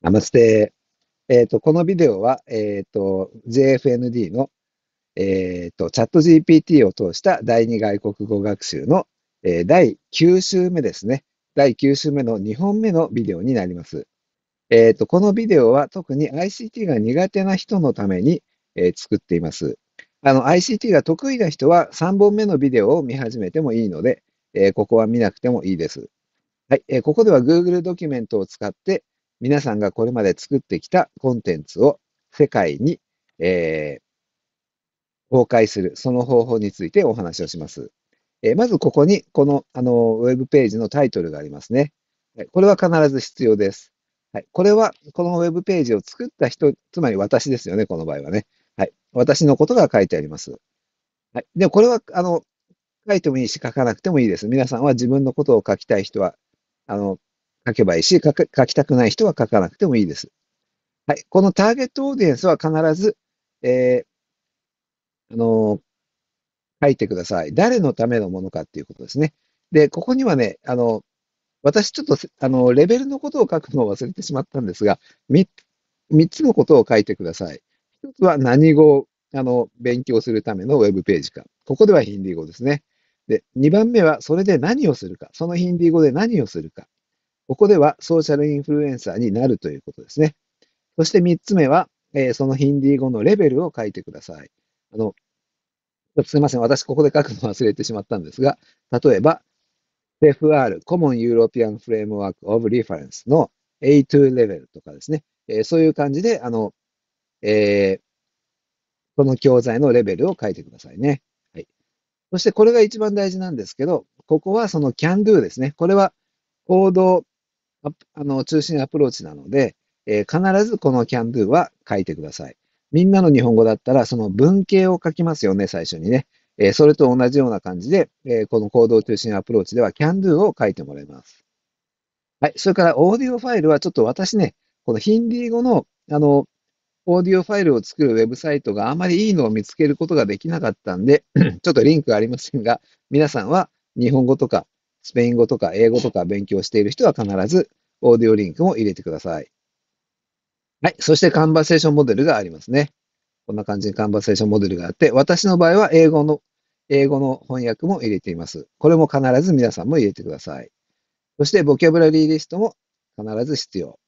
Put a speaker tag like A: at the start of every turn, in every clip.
A: ナマステえっ、ー、と、このビデオは、えっ、ー、と、JFND の、えっ、ー、と、チャット GPT を通した第2外国語学習の、え第9週目ですね。第9週目の2本目のビデオになります。えっ、と、このビデオは特に ICT が苦手な人のために、え作っています。あの、ICT が得意な人は3本目のビデオを見始めてもいいので、えここは見なくてもいいです。はい、えここでは Google ドキュメントを使って、皆さんがこれまで作ってきたコンテンツを世界に、えー、崩する、その方法についてお話をします。えー、まずここに、この、あの、ウェブページのタイトルがありますね。これは必ず必要です。はい、これは、このウェブページを作った人、つまり私ですよね、この場合はね。はい、私のことが書いてあります。はい、でもこれはあの書いてもいいし、書かなくてもいいです。皆さんは自分のことを書きたい人は、あの書けばいいし書、きたくない人は書かなくてもいいです。はい。このターゲットオーディエンスは必ず、えー、あのー、書いてください。誰のためのものかっていうことですね。で、ここにはね、あの、私ちょっと、あの、レベルのことを書くのを忘れてしまったんですが、3, 3つのことを書いてください。1つは何語をあの勉強するためのウェブページか。ここではヒンディー語ですね。で、2番目はそれで何をするか。そのヒンディー語で何をするか。ここではソーシャルインフルエンサーになるということですね。そして3つ目は、えー、そのヒンディー語のレベルを書いてください。あの、すみません。私、ここで書くの忘れてしまったんですが、例えば、FR、Common European Framework of Reference の A2 レベルとかですね。えー、そういう感じで、あの、えー、この教材のレベルを書いてくださいね。はい。そして、これが一番大事なんですけど、ここはその can do ですね。これは行動あの中心アプローチなので、えー、必ずこの can do は書いてください。みんなの日本語だったら、その文型を書きますよね、最初にね。えー、それと同じような感じで、えー、この行動中心アプローチでは can do を書いてもらいます。はい。それから、オーディオファイルはちょっと私ね、このヒンディー語の、あの、オーディオファイルを作るウェブサイトがあまりいいのを見つけることができなかったんで、ちょっとリンクありませんが、皆さんは日本語とかスペイン語とか英語とか勉強している人は必ずオーディオリンクも入れてください。はい。そして、カンバセーションモデルがありますね。こんな感じにカンバセーションモデルがあって、私の場合は英語の、英語の翻訳も入れています。これも必ず皆さんも入れてください。そして、ボキャブラリーリストも必ず必要。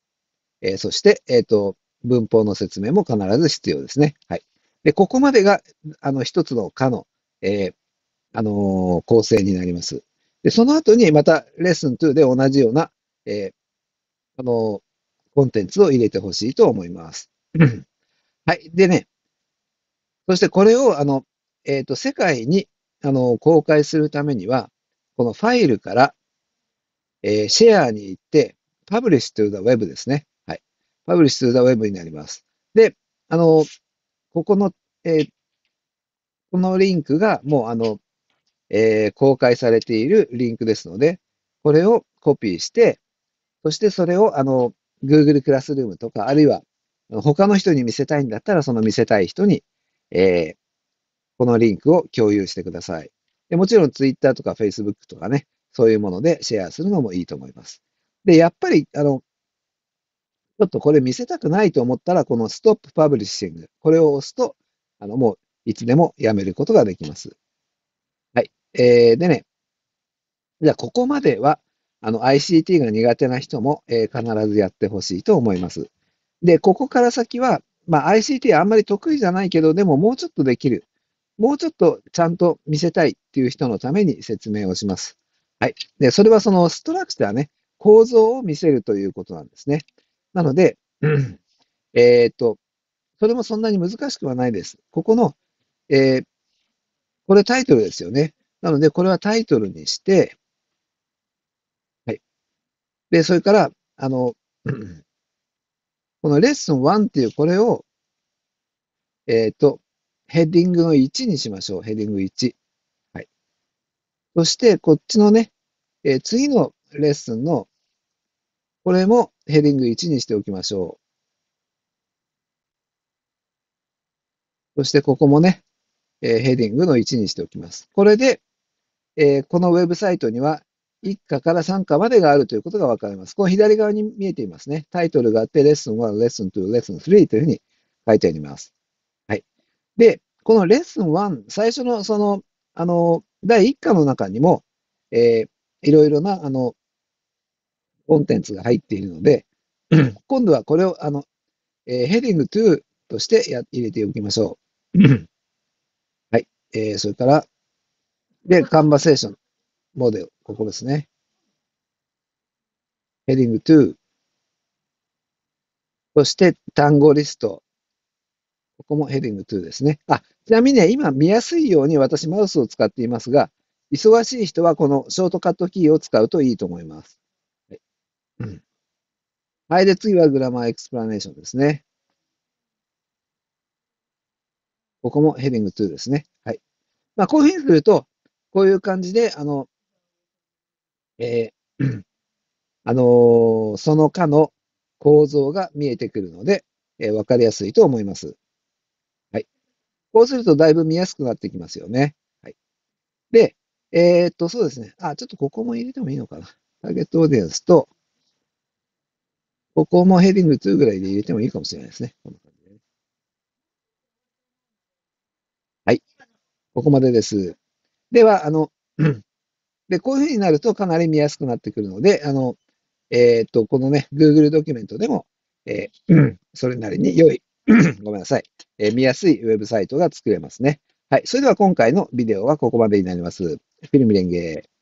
A: えー、そして、えっ、ー、と、文法の説明も必ず必要ですね。はい。で、ここまでが、あの、一つの課の、えー、あの構成になります。で、その後にまたレッスン2で同じような、えあの、コンテンツを入れてほしいと思います。はい。でね、そしてこれを、あの、えっ、ー、と、世界に、あの、公開するためには、このファイルから、えー、シェアに行って、パブリッシュ・トゥ・ザ・ウェブ web ですね。はい。パブリッシュ・トゥ・ザ・ウェブ web になります。で、あの、ここの、えー、このリンクがもう、あの、えー、公開されているリンクですので、これをコピーして、そしてそれをあの Google クラスルームとか、あるいは他の人に見せたいんだったら、その見せたい人に、えー、このリンクを共有してください。でもちろん Twitter とか Facebook とかね、そういうものでシェアするのもいいと思います。で、やっぱり、あの、ちょっとこれ見せたくないと思ったら、このストップパブリッシング、これを押すと、あの、もういつでもやめることができます。はい。えー、でね、じゃあここまでは、あの、ICT が苦手な人も、えー、必ずやってほしいと思います。で、ここから先は、まあ、ICT あんまり得意じゃないけど、でももうちょっとできる。もうちょっとちゃんと見せたいっていう人のために説明をします。はい。で、それはそのストラクチャーね、構造を見せるということなんですね。なので、えっと、それもそんなに難しくはないです。ここの、えー、これタイトルですよね。なので、これはタイトルにして、で、それから、あの、このレッスン1っていうこれを、えっ、ー、と、ヘディングの1にしましょう。ヘディング1。はい。そして、こっちのね、えー、次のレッスンの、これもヘディング1にしておきましょう。そして、ここもね、えー、ヘディングの1にしておきます。これで、えー、このウェブサイトには1課から3課までがあるということがわかります。この左側に見えていますね。タイトルがあって、レッスン1、レッスン2、レッスン3というふうに書いてあります。はい。で、このレッスン1、最初のその、あの、第1課の中にも、えー、いろいろな、あの、コンテンツが入っているので、今度はこれを、あの、えー、ヘディング2としてや入れておきましょう。はい。えー、それから、で、カンバセーション。モデル、ここですね。ヘディング2。そして単語リスト。ここもヘディング2ですね。あ、ちなみにね、今見やすいように私マウスを使っていますが、忙しい人はこのショートカットキーを使うといいと思います。はい。うん、はい、で、次はグラマーエクスプラネーションですね。ここもヘディング2ですね。はい。まあ、こういうふうにすると、こういう感じで、あの、えー、あのー、その課の構造が見えてくるので、えー、わかりやすいと思います。はい。こうするとだいぶ見やすくなってきますよね。はい。で、えー、っと、そうですね。あ、ちょっとここも入れてもいいのかな。ターゲットオーディエンスと、ここもヘディング2ぐらいで入れてもいいかもしれないですね。こんな感じではい。ここまでです。では、あの、で、こういうふうになるとかなり見やすくなってくるので、あの、えっ、と、このね、Google ドキュメントでも、えー、それなりに良い、ごめんなさい、えー、見やすいウェブサイトが作れますね。はい。それでは今回のビデオはここまでになります。フィルムレンゲー。